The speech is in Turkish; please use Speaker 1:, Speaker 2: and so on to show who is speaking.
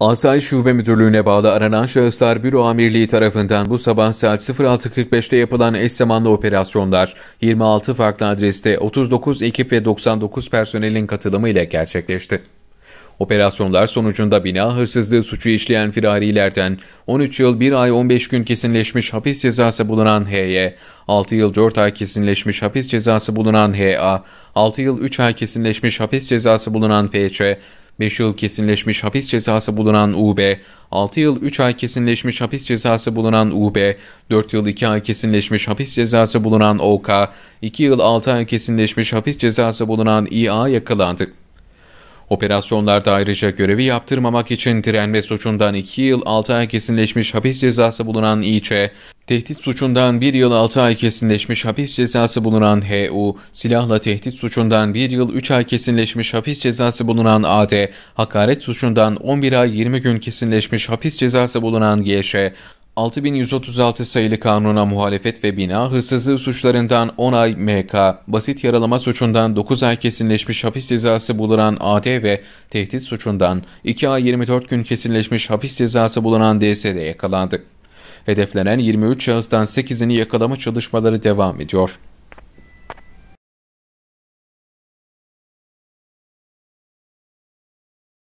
Speaker 1: Asayiş Şube Müdürlüğü'ne bağlı aranan şahıslar Büro Amirliği tarafından bu sabah saat 06.45'te yapılan eş zamanlı operasyonlar 26 farklı adreste 39 ekip ve 99 personelin katılımıyla gerçekleşti. Operasyonlar sonucunda bina hırsızlığı suçu işleyen firarilerden 13 yıl 1 ay 15 gün kesinleşmiş hapis cezası bulunan H'ye, 6 yıl 4 ay kesinleşmiş hapis cezası bulunan HA, 6 yıl 3 ay kesinleşmiş hapis cezası bulunan FÇ, 5 yıl kesinleşmiş hapis cezası bulunan UB, 6 yıl 3 ay kesinleşmiş hapis cezası bulunan UB, 4 yıl 2 ay kesinleşmiş hapis cezası bulunan OK, 2 yıl 6 ay kesinleşmiş hapis cezası bulunan İA yakalandı. Operasyonlarda ayrıca görevi yaptırmamak için direnme suçundan 2 yıl 6 ay kesinleşmiş hapis cezası bulunan İÇ, tehdit suçundan 1 yıl 6 ay kesinleşmiş hapis cezası bulunan HU, silahla tehdit suçundan 1 yıl 3 ay kesinleşmiş hapis cezası bulunan AD, hakaret suçundan 11 ay 20 gün kesinleşmiş hapis cezası bulunan GŞ, 6136 sayılı kanuna muhalefet ve bina hırsızlığı suçlarından 10 ay MK, basit yaralama suçundan 9 ay kesinleşmiş hapis cezası bulunan AD ve tehdit suçundan 2 ay 24 gün kesinleşmiş hapis cezası bulunan DSD yakalandı. Hedeflenen 23 şahıstan 8'ini yakalama çalışmaları devam ediyor.